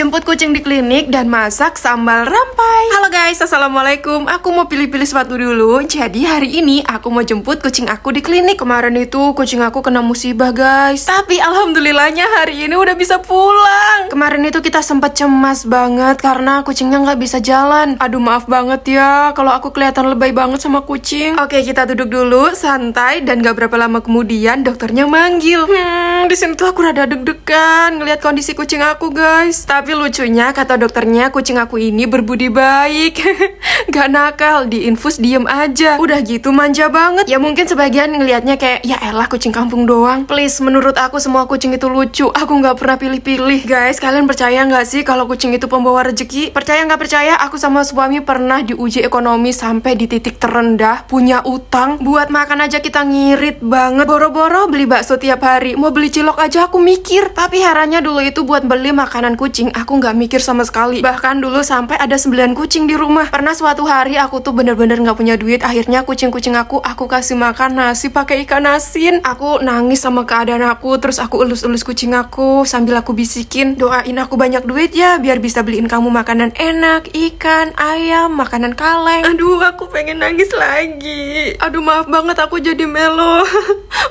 jemput kucing di klinik, dan masak sambal rampai. Halo guys, Assalamualaikum. Aku mau pilih-pilih sepatu dulu. Jadi hari ini aku mau jemput kucing aku di klinik. Kemarin itu kucing aku kena musibah guys. Tapi alhamdulillahnya hari ini udah bisa pulang. Kemarin itu kita sempat cemas banget karena kucingnya nggak bisa jalan. Aduh maaf banget ya kalau aku kelihatan lebay banget sama kucing. Oke kita duduk dulu, santai dan gak berapa lama kemudian dokternya manggil. Hmm, di sini tuh aku rada deg-degan ngelihat kondisi kucing aku guys. Tapi tapi lucunya kata dokternya kucing aku ini berbudi baik Gak nakal, di infus diem aja Udah gitu manja banget Ya mungkin sebagian ngelihatnya kayak Ya elah kucing kampung doang Please menurut aku semua kucing itu lucu Aku gak pernah pilih-pilih Guys kalian percaya gak sih kalau kucing itu pembawa rezeki? Percaya gak percaya aku sama suami pernah diuji ekonomi sampai di titik terendah Punya utang Buat makan aja kita ngirit banget Boro-boro beli bakso tiap hari Mau beli cilok aja aku mikir Tapi herannya dulu itu buat beli makanan kucing Aku nggak mikir sama sekali. Bahkan dulu sampai ada 9 kucing di rumah. Pernah suatu hari aku tuh bener-bener nggak punya duit. Akhirnya kucing-kucing aku aku kasih makan nasi pakai ikan asin. Aku nangis sama keadaan aku. Terus aku elus-elus kucing aku sambil aku bisikin doain aku banyak duit ya biar bisa beliin kamu makanan enak, ikan, ayam, makanan kaleng. Aduh aku pengen nangis lagi. Aduh maaf banget aku jadi melo.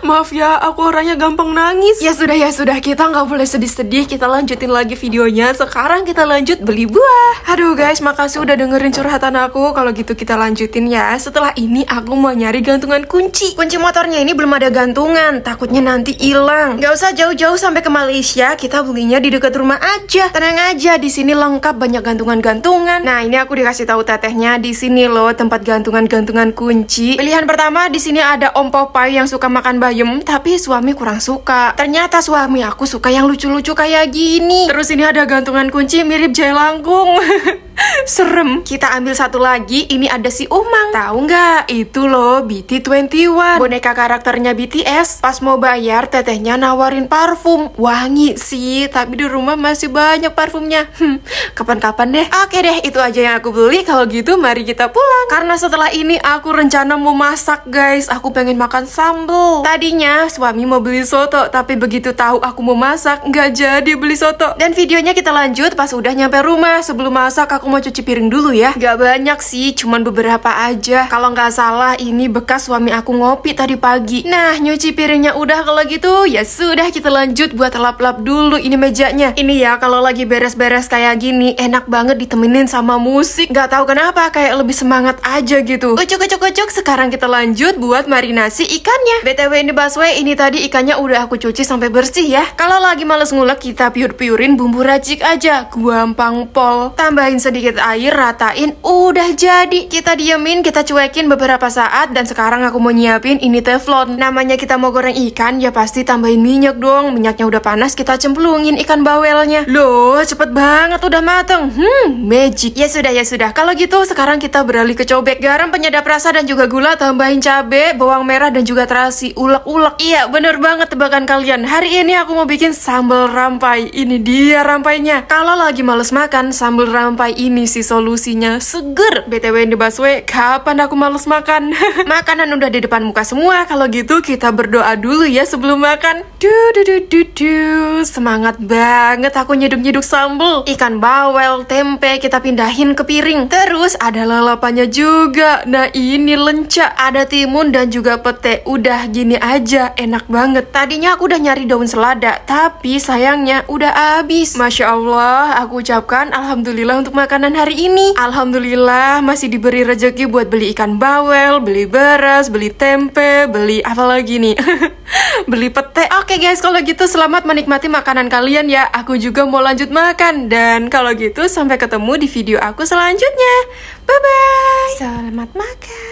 maaf ya aku orangnya gampang nangis. Ya sudah ya sudah kita nggak boleh sedih-sedih. Kita lanjutin lagi videonya Nah, sekarang kita lanjut beli buah. Aduh guys, makasih udah dengerin curhatan aku. Kalau gitu kita lanjutin ya. Setelah ini aku mau nyari gantungan kunci. Kunci motornya ini belum ada gantungan, takutnya nanti hilang. Gak usah jauh-jauh sampai ke Malaysia, kita belinya di dekat rumah aja. Tenang aja, di sini lengkap banyak gantungan-gantungan. Nah, ini aku dikasih tahu tetehnya di sini loh tempat gantungan-gantungan kunci. Pilihan pertama di sini ada Om Popeye yang suka makan bayam, tapi suami kurang suka. Ternyata suami aku suka yang lucu-lucu kayak gini. Terus ini ada gantungan gantungan kunci mirip jaya langkung. Serem. Kita ambil satu lagi, ini ada si Umang. Tahu nggak? Itu loh BT21. Boneka karakternya BTS. Pas mau bayar, tetehnya nawarin parfum. Wangi sih, tapi di rumah masih banyak parfumnya. Hmm, kapan-kapan deh. Oke deh, itu aja yang aku beli. Kalau gitu mari kita pulang. Karena setelah ini aku rencana mau masak, guys. Aku pengen makan sambal. Tadinya suami mau beli soto, tapi begitu tahu aku mau masak, nggak jadi beli soto. Dan videonya kita kita lanjut pas udah nyampe rumah. Sebelum masak aku mau cuci piring dulu ya. Gak banyak sih, cuman beberapa aja. Kalau nggak salah ini bekas suami aku ngopi tadi pagi. Nah, nyuci piringnya udah kalau gitu ya sudah kita lanjut buat lap-lap dulu ini mejanya. Ini ya kalau lagi beres-beres kayak gini enak banget ditemenin sama musik. Gak tahu kenapa kayak lebih semangat aja gitu. Ucuk ucuk ucuk sekarang kita lanjut buat marinasi ikannya. BTW ini busway ini tadi ikannya udah aku cuci sampai bersih ya. Kalau lagi males ngulek kita piur-piurin bumbu racik sedikit aja, gampang pol. Tambahin sedikit air, ratain, udah jadi. Kita diemin, kita cuekin beberapa saat, dan sekarang aku mau nyiapin ini teflon. Namanya kita mau goreng ikan, ya pasti tambahin minyak dong. Minyaknya udah panas, kita cemplungin ikan bawelnya. Loh, cepet banget, udah mateng. Hmm, magic. Ya sudah, ya sudah. Kalau gitu, sekarang kita beralih ke cobek. Garam, penyedap rasa, dan juga gula, tambahin cabe, bawang merah, dan juga terasi. Ulek-ulek. Iya, bener banget tebakan kalian. Hari ini aku mau bikin sambal rampai. Ini dia rampainya. Kalau lagi males makan, sambal rampai ini sih solusinya. Seger! BTW in Baswe kapan aku males makan? Makanan udah di depan muka semua. Kalau gitu kita berdoa dulu ya sebelum makan. Du -du -du -du -du. Semangat banget aku nyeduk-nyeduk sambal. Ikan bawel, tempe kita pindahin ke piring. Terus ada lalapannya juga. Nah ini lenca, ada timun dan juga pete. Udah gini aja, enak banget. Tadinya aku udah nyari daun selada, tapi sayangnya udah habis. Masya Allah Allah, aku ucapkan Alhamdulillah untuk makanan hari ini. Alhamdulillah masih diberi rezeki buat beli ikan bawel, beli beras, beli tempe, beli apa lagi nih? beli pete. Oke okay guys, kalau gitu selamat menikmati makanan kalian ya. Aku juga mau lanjut makan. Dan kalau gitu sampai ketemu di video aku selanjutnya. Bye-bye. Selamat makan.